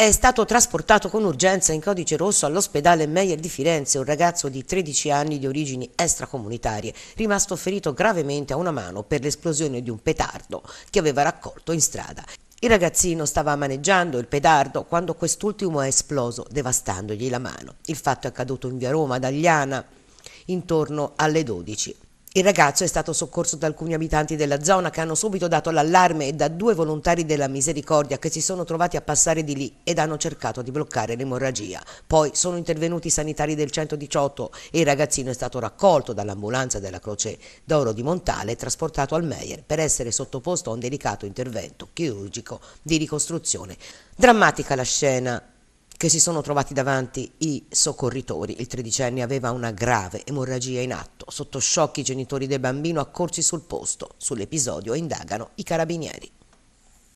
è stato trasportato con urgenza in codice rosso all'ospedale Meyer di Firenze un ragazzo di 13 anni di origini extracomunitarie, rimasto ferito gravemente a una mano per l'esplosione di un petardo che aveva raccolto in strada. Il ragazzino stava maneggiando il pedardo quando quest'ultimo è esploso, devastandogli la mano. Il fatto è accaduto in via Roma, ad Agliana, intorno alle 12. Il ragazzo è stato soccorso da alcuni abitanti della zona che hanno subito dato l'allarme e da due volontari della misericordia che si sono trovati a passare di lì ed hanno cercato di bloccare l'emorragia. Poi sono intervenuti i sanitari del 118 e il ragazzino è stato raccolto dall'ambulanza della Croce d'Oro di Montale e trasportato al Meyer per essere sottoposto a un delicato intervento chirurgico di ricostruzione. Drammatica la scena che si sono trovati davanti i soccorritori. Il tredicenne aveva una grave emorragia in atto Sotto shock i genitori del bambino accorsi sul posto. Sull'episodio indagano i carabinieri.